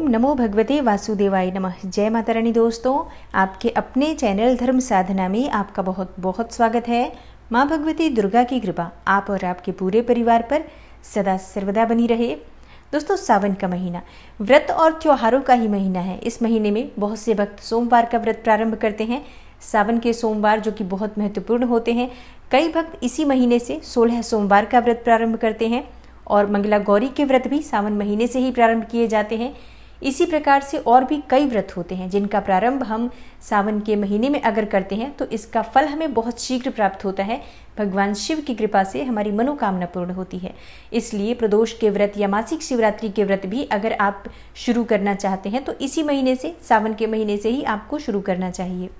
ओम नमो भगवते वासुदेवाय नमः जय माता रानी दोस्तों आपके अपने चैनल धर्म साधना में आपका बहुत बहुत स्वागत है माँ भगवती दुर्गा की कृपा आप और आपके पूरे परिवार पर सदा सर्वदा बनी रहे दोस्तों सावन का महीना व्रत और त्योहारों का ही महीना है इस महीने में बहुत से भक्त सोमवार का व्रत प्रारंभ करते हैं सावन के सोमवार जो कि बहुत महत्वपूर्ण होते हैं कई भक्त इसी महीने से सोलह सोमवार का व्रत प्रारंभ करते हैं और मंगला गौरी के व्रत भी सावन महीने से ही प्रारंभ किए जाते हैं इसी प्रकार से और भी कई व्रत होते हैं जिनका प्रारंभ हम सावन के महीने में अगर करते हैं तो इसका फल हमें बहुत शीघ्र प्राप्त होता है भगवान शिव की कृपा से हमारी मनोकामना पूर्ण होती है इसलिए प्रदोष के व्रत या मासिक शिवरात्रि के व्रत भी अगर आप शुरू करना चाहते हैं तो इसी महीने से सावन के महीने से ही आपको शुरू करना चाहिए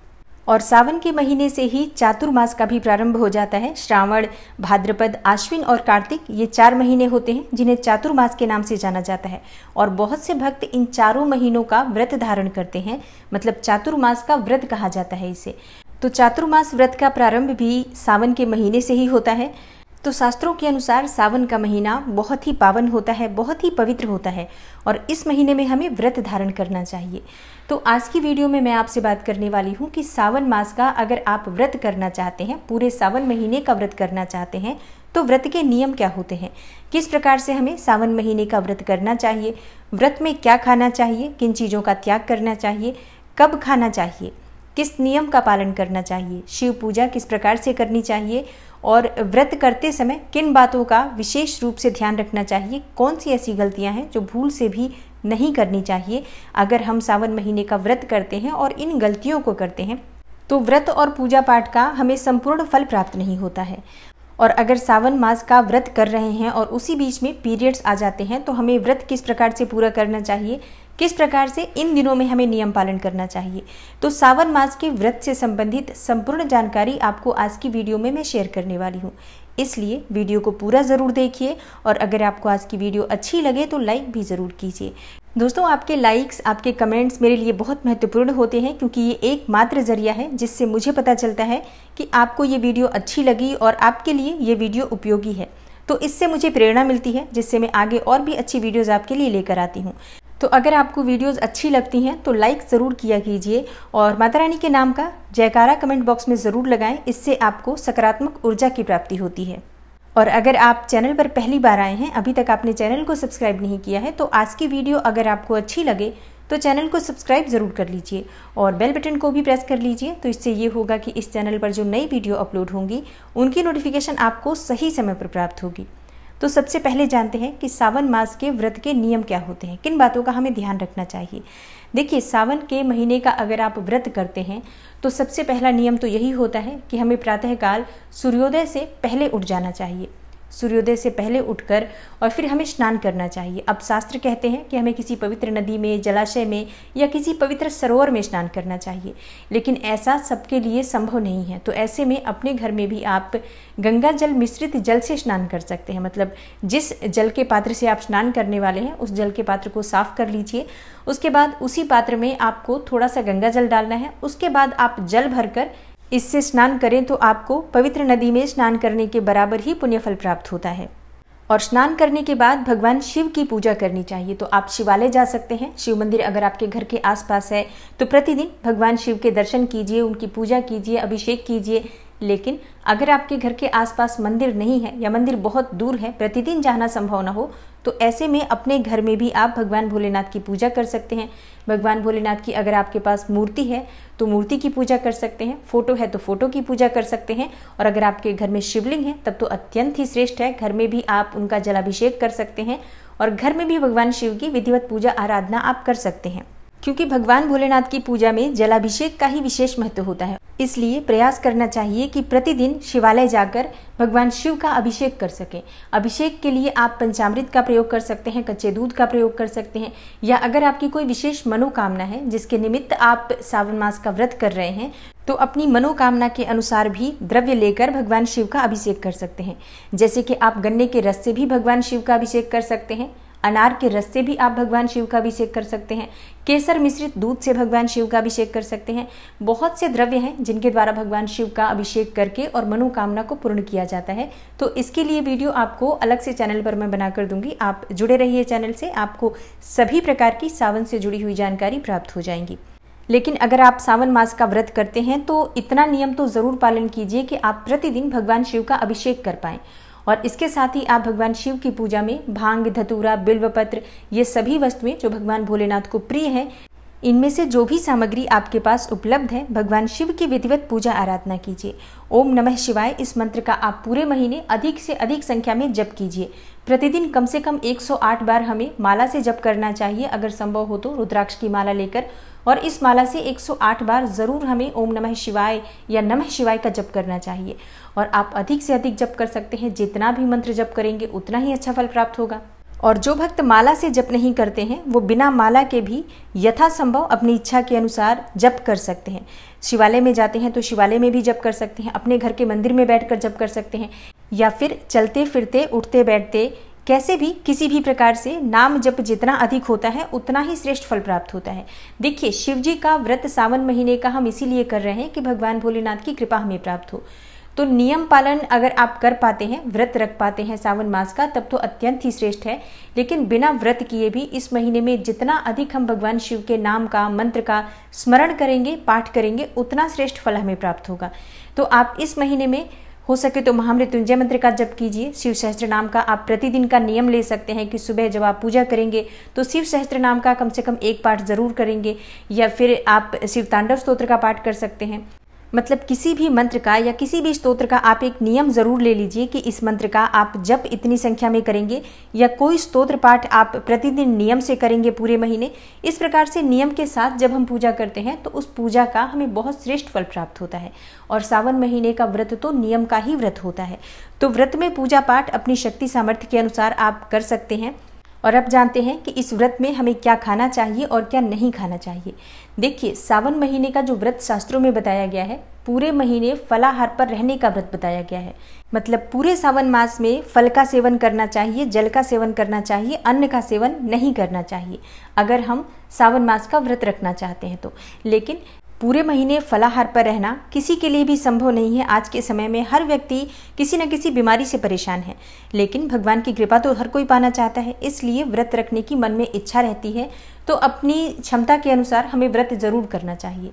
और सावन के महीने से ही चातुर्मास का भी प्रारंभ हो जाता है श्रावण भाद्रपद आश्विन और कार्तिक ये चार महीने होते हैं जिन्हें चातुर्मास के नाम से जाना जाता है और बहुत से भक्त इन चारों महीनों का व्रत धारण करते हैं मतलब चातुर्मास का व्रत कहा जाता है इसे तो चातुर्मास व्रत का प्रारंभ भी सावन के महीने से ही होता है तो शास्त्रों के अनुसार सावन का महीना बहुत ही पावन होता है बहुत ही पवित्र होता है और इस महीने में हमें व्रत धारण करना चाहिए तो आज की वीडियो में मैं आपसे बात करने वाली हूँ कि सावन मास का अगर आप व्रत करना चाहते हैं पूरे सावन महीने का व्रत करना चाहते हैं तो व्रत के नियम क्या होते हैं किस प्रकार से हमें सावन महीने का व्रत करना चाहिए व्रत में क्या खाना चाहिए किन चीज़ों का त्याग करना चाहिए कब खाना चाहिए किस नियम का पालन करना चाहिए शिव पूजा किस प्रकार से करनी चाहिए और व्रत करते समय किन बातों का विशेष रूप से ध्यान रखना चाहिए कौन सी ऐसी गलतियां हैं जो भूल से भी नहीं करनी चाहिए अगर हम सावन महीने का व्रत करते हैं और इन गलतियों को करते हैं तो व्रत और पूजा पाठ का हमें संपूर्ण फल प्राप्त नहीं होता है और अगर सावन मास का व्रत कर रहे हैं और उसी बीच में पीरियड्स आ जाते हैं तो हमें व्रत किस प्रकार से पूरा करना चाहिए किस प्रकार से इन दिनों में हमें नियम पालन करना चाहिए तो सावन मास के व्रत से संबंधित संपूर्ण जानकारी आपको आज की वीडियो में मैं शेयर करने वाली हूँ इसलिए वीडियो को पूरा ज़रूर देखिए और अगर आपको आज की वीडियो अच्छी लगे तो लाइक भी ज़रूर कीजिए दोस्तों आपके लाइक्स आपके कमेंट्स मेरे लिए बहुत महत्वपूर्ण होते हैं क्योंकि ये एकमात्र जरिया है जिससे मुझे पता चलता है कि आपको ये वीडियो अच्छी लगी और आपके लिए ये वीडियो उपयोगी है तो इससे मुझे प्रेरणा मिलती है जिससे मैं आगे और भी अच्छी वीडियोज़ आपके लिए लेकर आती हूँ तो अगर आपको वीडियोस अच्छी लगती हैं तो लाइक ज़रूर किया कीजिए और माता रानी के नाम का जयकारा कमेंट बॉक्स में ज़रूर लगाएं इससे आपको सकारात्मक ऊर्जा की प्राप्ति होती है और अगर आप चैनल पर पहली बार आए हैं अभी तक आपने चैनल को सब्सक्राइब नहीं किया है तो आज की वीडियो अगर आपको अच्छी लगे तो चैनल को सब्सक्राइब ज़रूर कर लीजिए और बेल बटन को भी प्रेस कर लीजिए तो इससे ये होगा कि इस चैनल पर जो नई वीडियो अपलोड होंगी उनकी नोटिफिकेशन आपको सही समय पर प्राप्त होगी तो सबसे पहले जानते हैं कि सावन मास के व्रत के नियम क्या होते हैं किन बातों का हमें ध्यान रखना चाहिए देखिए सावन के महीने का अगर आप व्रत करते हैं तो सबसे पहला नियम तो यही होता है कि हमें प्रातःकाल सूर्योदय से पहले उठ जाना चाहिए सूर्योदय से पहले उठकर और फिर हमें स्नान करना चाहिए अब शास्त्र कहते हैं कि हमें किसी पवित्र नदी में जलाशय में या किसी पवित्र सरोवर में स्नान करना चाहिए लेकिन ऐसा सबके लिए संभव नहीं है तो ऐसे में अपने घर में भी आप गंगा जल मिश्रित जल से स्नान कर सकते हैं मतलब जिस जल के पात्र से आप स्नान करने वाले हैं उस जल के पात्र को साफ कर लीजिए उसके बाद उसी पात्र में आपको थोड़ा सा गंगा जल डालना है उसके बाद आप जल भरकर इससे स्नान करें तो आपको पवित्र नदी में स्नान करने के बराबर ही पुण्यफल प्राप्त होता है और स्नान करने के बाद भगवान शिव की पूजा करनी चाहिए तो आप शिवालय जा सकते हैं शिव मंदिर अगर आपके घर के आसपास है तो प्रतिदिन भगवान शिव के दर्शन कीजिए उनकी पूजा कीजिए अभिषेक कीजिए लेकिन अगर आपके घर के आसपास मंदिर नहीं है या मंदिर बहुत दूर है प्रतिदिन जाना संभव ना हो तो ऐसे में अपने घर में भी आप भगवान भोलेनाथ की पूजा कर सकते हैं भगवान भोलेनाथ की अगर आपके पास मूर्ति है तो मूर्ति की पूजा कर सकते हैं फोटो है तो फोटो की पूजा कर सकते हैं और अगर आपके घर में शिवलिंग है तब तो अत्यंत ही श्रेष्ठ है घर में भी आप उनका जलाभिषेक कर सकते हैं और घर में भी भगवान शिव की विधिवत पूजा आराधना आप कर सकते हैं क्योंकि भगवान भोलेनाथ की पूजा में जलाभिषेक का ही विशेष महत्व होता है इसलिए प्रयास करना चाहिए कि प्रतिदिन शिवालय जाकर भगवान शिव का अभिषेक कर सकें अभिषेक के लिए आप पंचामृत का प्रयोग कर सकते हैं कच्चे दूध का प्रयोग कर सकते हैं या अगर आपकी कोई विशेष मनोकामना है जिसके निमित्त आप सावन मास का व्रत कर रहे हैं तो अपनी मनोकामना के अनुसार भी द्रव्य लेकर भगवान शिव का अभिषेक कर सकते हैं जैसे कि आप गन्ने के रस से भी भगवान शिव का अभिषेक कर सकते हैं अनार के रस से भी आप भगवान शिव का अभिषेक कर सकते हैं केसर मिश्रित दूध से भगवान शिव का अभिषेक कर सकते हैं बहुत से द्रव्य हैं जिनके द्वारा भगवान शिव का अभिषेक करके और मनोकामना को पूर्ण किया जाता है तो इसके लिए वीडियो आपको अलग से चैनल पर मैं बनाकर दूंगी आप जुड़े रहिए चैनल से आपको सभी प्रकार की सावन से जुड़ी हुई जानकारी प्राप्त हो जाएंगी लेकिन अगर आप सावन मास का व्रत करते हैं तो इतना नियम तो ज़रूर पालन कीजिए कि आप प्रतिदिन भगवान शिव का अभिषेक कर पाएं और इसके साथ ही आप भगवान शिव की पूजा में भांग धतूरा बिल्व पत्र ये सभी वस्तुएं जो भगवान भोलेनाथ को प्रिय है इनमें से जो भी सामग्री आपके पास उपलब्ध है भगवान शिव की विधिवत पूजा आराधना कीजिए ओम नमः शिवाय इस मंत्र का आप पूरे महीने अधिक से अधिक संख्या में जप कीजिए प्रतिदिन कम से कम 108 बार हमें माला से जप करना चाहिए अगर संभव हो तो रुद्राक्ष की माला लेकर और इस माला से 108 बार ज़रूर हमें ओम नमः शिवाय या नमः शिवाय का जप करना चाहिए और आप अधिक से अधिक जप कर सकते हैं जितना भी मंत्र जप करेंगे उतना ही अच्छा फल प्राप्त होगा और जो भक्त माला से जप नहीं करते हैं वो बिना माला के भी यथासंभव अपनी इच्छा के अनुसार जप कर सकते हैं शिवालय में जाते हैं तो शिवालय में भी जप कर सकते हैं अपने घर के मंदिर में बैठकर जप कर सकते हैं या फिर चलते फिरते उठते बैठते कैसे भी किसी भी प्रकार से नाम जप जितना अधिक होता है उतना ही श्रेष्ठ फल प्राप्त होता है देखिए शिव जी का व्रत सावन महीने का हम इसीलिए कर रहे हैं कि भगवान भोलेनाथ की कृपा हमें प्राप्त हो तो नियम पालन अगर आप कर पाते हैं व्रत रख पाते हैं सावन मास का तब तो अत्यंत ही श्रेष्ठ है लेकिन बिना व्रत किए भी इस महीने में जितना अधिक हम भगवान शिव के नाम का मंत्र का स्मरण करेंगे पाठ करेंगे उतना श्रेष्ठ फल हमें प्राप्त होगा तो आप इस महीने में हो सके तो महामृत्युंजय मंत्र का जप कीजिए शिव सहस्त्र नाम का आप प्रतिदिन का नियम ले सकते हैं कि सुबह जब आप पूजा करेंगे तो शिव सहस्त्र नाम का कम से कम एक पाठ जरूर करेंगे या फिर आप शिव तांडव स्त्रोत्र का पाठ कर सकते हैं मतलब किसी भी मंत्र का या किसी भी स्तोत्र का आप एक नियम ज़रूर ले लीजिए कि इस मंत्र का आप जब इतनी संख्या में करेंगे या कोई स्तोत्र पाठ आप प्रतिदिन नियम से करेंगे पूरे महीने इस प्रकार से नियम के साथ जब हम पूजा करते हैं तो उस पूजा का हमें बहुत श्रेष्ठ फल प्राप्त होता है और सावन महीने का व्रत तो नियम का ही व्रत होता है तो व्रत में पूजा पाठ अपनी शक्ति सामर्थ्य के अनुसार आप कर सकते हैं और अब जानते हैं कि इस व्रत में हमें क्या खाना चाहिए और क्या नहीं खाना चाहिए देखिए सावन महीने का जो व्रत शास्त्रों में बताया गया है पूरे महीने फलाहार पर रहने का व्रत बताया गया है मतलब पूरे सावन मास में फल का सेवन करना चाहिए जल का सेवन करना चाहिए अन्न का सेवन नहीं करना चाहिए अगर हम सावन मास का व्रत रखना चाहते हैं तो लेकिन पूरे महीने फलाहार पर रहना किसी के लिए भी संभव नहीं है आज के समय में हर व्यक्ति किसी न किसी बीमारी से परेशान है लेकिन भगवान की कृपा तो हर कोई पाना चाहता है इसलिए व्रत रखने की मन में इच्छा रहती है तो अपनी क्षमता के अनुसार हमें व्रत जरूर करना चाहिए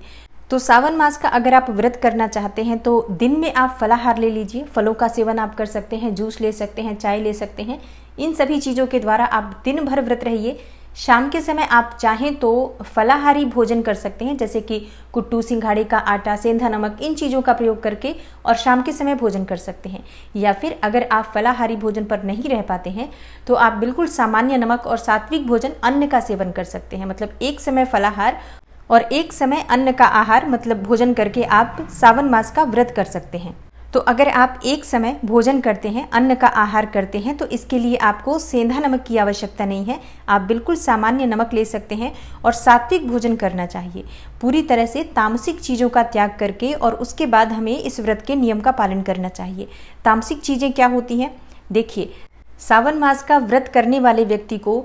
तो सावन मास का अगर आप व्रत करना चाहते हैं तो दिन में आप फलाहार ले लीजिए फलों का सेवन आप कर सकते हैं जूस ले सकते हैं चाय ले सकते हैं इन सभी चीज़ों के द्वारा आप दिन भर व्रत रहिए शाम के समय आप चाहें तो फलाहारी भोजन कर सकते हैं जैसे कि कुट्टू सिंघाड़े का आटा सेंधा नमक इन चीज़ों का प्रयोग करके और शाम के समय भोजन कर सकते हैं या फिर अगर आप फलाहारी भोजन पर नहीं रह पाते हैं तो आप बिल्कुल सामान्य नमक और सात्विक भोजन अन्न का सेवन कर सकते हैं मतलब एक समय फलाहार और एक समय अन्न का आहार मतलब भोजन करके आप सावन मास का व्रत कर सकते हैं तो अगर आप एक समय भोजन करते हैं अन्न का आहार करते हैं तो इसके लिए आपको सेंधा नमक की आवश्यकता नहीं है आप बिल्कुल सामान्य नमक ले सकते हैं और सात्विक भोजन करना चाहिए पूरी तरह से तामसिक चीज़ों का त्याग करके और उसके बाद हमें इस व्रत के नियम का पालन करना चाहिए तामसिक चीज़ें क्या होती हैं देखिए सावन मास का व्रत करने वाले व्यक्ति को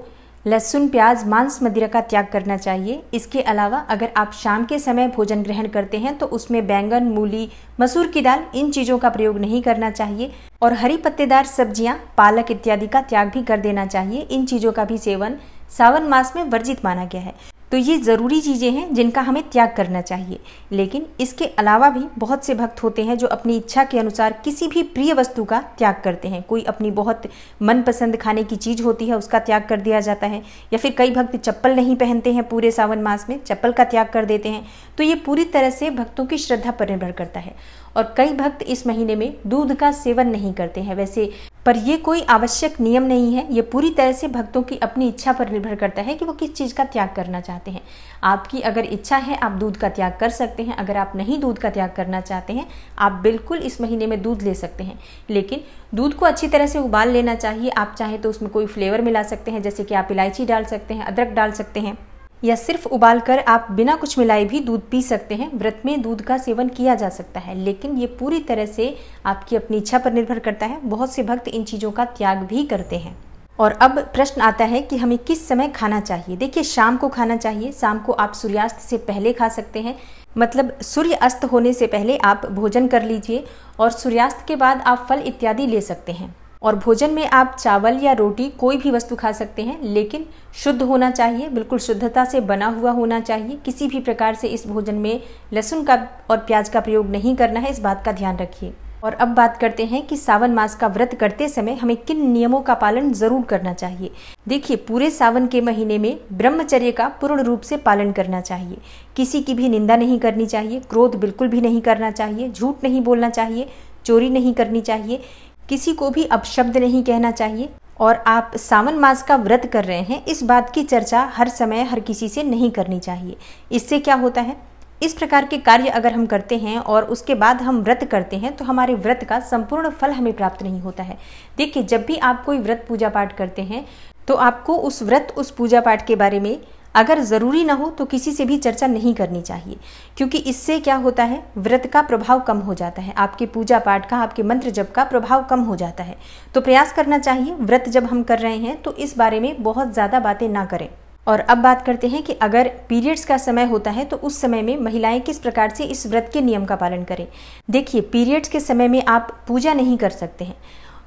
लहसुन प्याज मांस मदिरा का त्याग करना चाहिए इसके अलावा अगर आप शाम के समय भोजन ग्रहण करते हैं तो उसमें बैंगन मूली मसूर की दाल इन चीज़ों का प्रयोग नहीं करना चाहिए और हरी पत्तेदार सब्जियां, पालक इत्यादि का त्याग भी कर देना चाहिए इन चीज़ों का भी सेवन सावन मास में वर्जित माना गया है तो ये ज़रूरी चीज़ें हैं जिनका हमें त्याग करना चाहिए लेकिन इसके अलावा भी बहुत से भक्त होते हैं जो अपनी इच्छा के अनुसार किसी भी प्रिय वस्तु का त्याग करते हैं कोई अपनी बहुत मनपसंद खाने की चीज़ होती है उसका त्याग कर दिया जाता है या फिर कई भक्त चप्पल नहीं पहनते हैं पूरे सावन मास में चप्पल का त्याग कर देते हैं तो ये पूरी तरह से भक्तों की श्रद्धा पर निर्भर करता है और कई भक्त इस महीने में दूध का सेवन नहीं करते हैं वैसे पर यह कोई आवश्यक नियम नहीं है ये पूरी तरह से भक्तों की अपनी इच्छा पर निर्भर करता है कि वो किस चीज़ का त्याग करना चाहते हैं आपकी अगर इच्छा है आप दूध का त्याग कर सकते हैं अगर आप नहीं दूध का त्याग करना चाहते हैं आप बिल्कुल इस महीने में दूध ले सकते हैं लेकिन दूध को अच्छी तरह से उबाल लेना चाहिए आप चाहें तो उसमें कोई फ्लेवर मिला सकते हैं जैसे कि आप इलायची डाल सकते हैं अदरक डाल सकते हैं या सिर्फ उबालकर आप बिना कुछ मिलाए भी दूध पी सकते हैं व्रत में दूध का सेवन किया जा सकता है लेकिन ये पूरी तरह से आपकी अपनी इच्छा पर निर्भर करता है बहुत से भक्त इन चीज़ों का त्याग भी करते हैं और अब प्रश्न आता है कि हमें किस समय खाना चाहिए देखिए शाम को खाना चाहिए शाम को आप सूर्यास्त से पहले खा सकते हैं मतलब सूर्य अस्त होने से पहले आप भोजन कर लीजिए और सूर्यास्त के बाद आप फल इत्यादि ले सकते हैं और भोजन में आप चावल या रोटी कोई भी वस्तु खा सकते हैं लेकिन शुद्ध होना चाहिए बिल्कुल शुद्धता से बना हुआ होना चाहिए किसी भी प्रकार से इस भोजन में लहसुन का और प्याज का प्रयोग नहीं करना है इस बात का ध्यान रखिए और अब बात करते हैं कि सावन मास का व्रत करते समय हमें किन नियमों का पालन जरूर करना चाहिए देखिए पूरे सावन के महीने में ब्रह्मचर्य का पूर्ण रूप से पालन करना चाहिए किसी की भी निंदा नहीं करनी चाहिए क्रोध बिल्कुल भी नहीं करना चाहिए झूठ नहीं बोलना चाहिए चोरी नहीं करनी चाहिए किसी को भी अपशब्द नहीं कहना चाहिए और आप सावन मास का व्रत कर रहे हैं इस बात की चर्चा हर समय हर किसी से नहीं करनी चाहिए इससे क्या होता है इस प्रकार के कार्य अगर हम करते हैं और उसके बाद हम व्रत करते हैं तो हमारे व्रत का संपूर्ण फल हमें प्राप्त नहीं होता है देखिए जब भी आप कोई व्रत पूजा पाठ करते हैं तो आपको उस व्रत उस पूजा पाठ के बारे में अगर ज़रूरी ना हो तो किसी से भी चर्चा नहीं करनी चाहिए क्योंकि इससे क्या होता है व्रत का प्रभाव कम हो जाता है आपके पूजा पाठ का आपके मंत्र जप का प्रभाव कम हो जाता है तो प्रयास करना चाहिए व्रत जब हम कर रहे हैं तो इस बारे में बहुत ज़्यादा बातें ना करें और अब बात करते हैं कि अगर पीरियड्स का समय होता है तो उस समय में महिलाएं किस प्रकार से इस व्रत के नियम का पालन करें देखिए पीरियड्स के समय में आप पूजा नहीं कर सकते हैं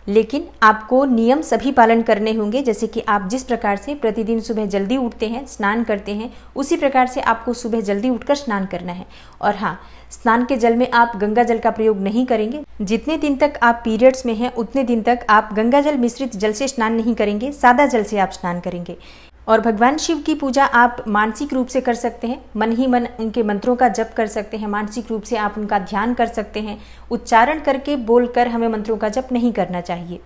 लेकिन आपको नियम सभी पालन करने होंगे जैसे कि आप जिस प्रकार से प्रतिदिन सुबह जल्दी उठते हैं स्नान करते हैं उसी प्रकार से आपको सुबह जल्दी उठकर स्नान करना है और हाँ स्नान के जल में आप गंगा जल का प्रयोग नहीं करेंगे जितने दिन तक आप पीरियड्स में हैं उतने दिन तक आप गंगा जल मिश्रित जल से स्नान नहीं करेंगे सादा जल से आप स्नान करेंगे और भगवान शिव की पूजा आप मानसिक रूप से कर सकते हैं मन ही मन उनके मंत्रों का जप कर सकते हैं मानसिक रूप से आप उनका ध्यान कर सकते हैं उच्चारण करके बोलकर हमें मंत्रों का जप नहीं करना चाहिए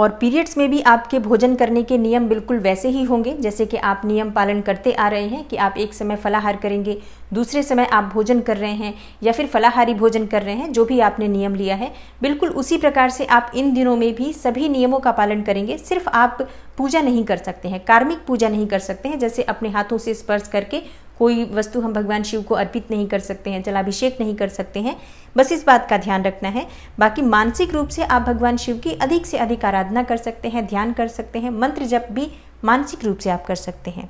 और पीरियड्स में भी आपके भोजन करने के नियम बिल्कुल वैसे ही होंगे जैसे कि आप नियम पालन करते आ रहे हैं कि आप एक समय फलाहार करेंगे दूसरे समय आप भोजन कर रहे हैं या फिर फलाहारी भोजन कर रहे हैं जो भी आपने नियम लिया है बिल्कुल उसी प्रकार से आप इन दिनों में भी सभी नियमों का पालन करेंगे सिर्फ आप पूजा नहीं कर सकते हैं कार्मिक पूजा नहीं कर सकते हैं जैसे अपने हाथों से स्पर्श करके कोई वस्तु हम भगवान शिव को अर्पित नहीं कर सकते हैं जलाभिषेक नहीं कर सकते हैं बस इस बात का ध्यान रखना है बाकी मानसिक रूप से आप भगवान शिव की अधिक से अधिक आराधना कर सकते हैं ध्यान कर सकते हैं मंत्र जप भी मानसिक रूप से आप कर सकते हैं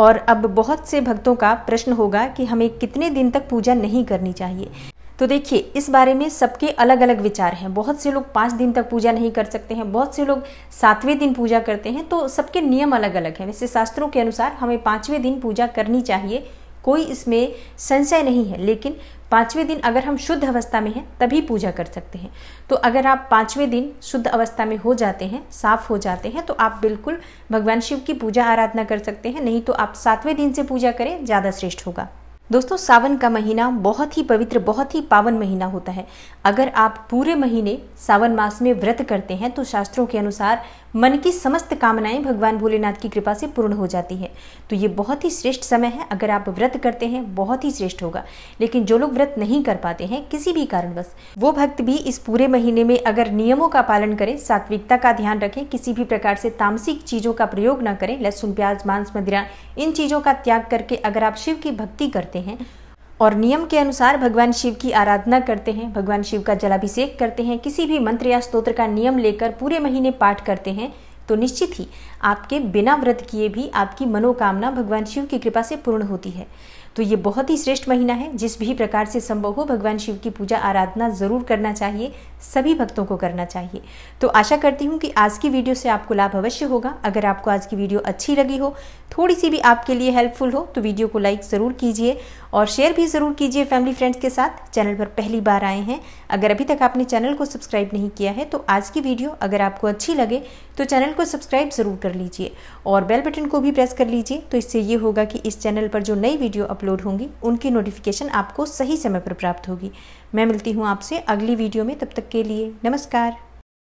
और अब बहुत से भक्तों का प्रश्न होगा कि हमें कितने दिन तक पूजा नहीं करनी चाहिए तो देखिए इस बारे में सबके अलग अलग विचार हैं बहुत से लोग पाँच दिन तक पूजा नहीं कर सकते हैं बहुत से लोग सातवें दिन पूजा करते हैं तो सबके नियम अलग अलग हैं वैसे शास्त्रों के अनुसार हमें पाँचवें दिन पूजा करनी चाहिए कोई इसमें संशय नहीं है लेकिन पाँचवें दिन अगर हम शुद्ध अवस्था में हैं तभी पूजा कर सकते हैं तो अगर आप पाँचवें दिन शुद्ध अवस्था में हो जाते हैं साफ हो जाते हैं तो आप बिल्कुल भगवान शिव की पूजा आराधना कर सकते हैं नहीं तो आप सातवें दिन से पूजा करें ज़्यादा श्रेष्ठ होगा दोस्तों सावन का महीना बहुत ही पवित्र बहुत ही पावन महीना होता है अगर आप पूरे महीने सावन मास में व्रत करते हैं तो शास्त्रों के अनुसार मन की समस्त कामनाएं भगवान भोलेनाथ की कृपा से पूर्ण हो जाती है तो ये बहुत ही श्रेष्ठ समय है अगर आप व्रत करते हैं बहुत ही श्रेष्ठ होगा लेकिन जो लोग व्रत नहीं कर पाते हैं किसी भी कारणवश वो भक्त भी इस पूरे महीने में अगर नियमों का पालन करें सात्विकता का ध्यान रखें किसी भी प्रकार से तामसिक चीज़ों का प्रयोग ना करें लहसुन प्याज मांस मदिरा इन चीज़ों का त्याग करके अगर आप शिव की भक्ति करते हैं और नियम के अनुसार भगवान शिव की आराधना करते हैं भगवान शिव का जलाभिषेक करते हैं किसी भी मंत्र या स्तोत्र का नियम लेकर पूरे महीने पाठ करते हैं तो निश्चित ही आपके बिना व्रत किए भी आपकी मनोकामना भगवान शिव की कृपा से पूर्ण होती है तो ये बहुत ही श्रेष्ठ महीना है जिस भी प्रकार से संभव हो भगवान शिव की पूजा आराधना जरूर करना चाहिए सभी भक्तों को करना चाहिए तो आशा करती हूँ कि आज की वीडियो से आपको लाभ अवश्य होगा अगर आपको आज की वीडियो अच्छी लगी हो थोड़ी सी भी आपके लिए हेल्पफुल हो तो वीडियो को लाइक ज़रूर कीजिए और शेयर भी ज़रूर कीजिए फैमिली फ्रेंड्स के साथ चैनल पर पहली बार आए हैं अगर अभी तक आपने चैनल को सब्सक्राइब नहीं किया है तो आज की वीडियो अगर आपको अच्छी लगे तो चैनल को सब्सक्राइब ज़रूर कर लीजिए और बेल बटन को भी प्रेस कर लीजिए तो इससे ये होगा कि इस चैनल पर जो नई वीडियो अपलोड होंगी उनकी नोटिफिकेशन आपको सही समय पर प्राप्त होगी मैं मिलती हूँ आपसे अगली वीडियो में तब तक के लिए नमस्कार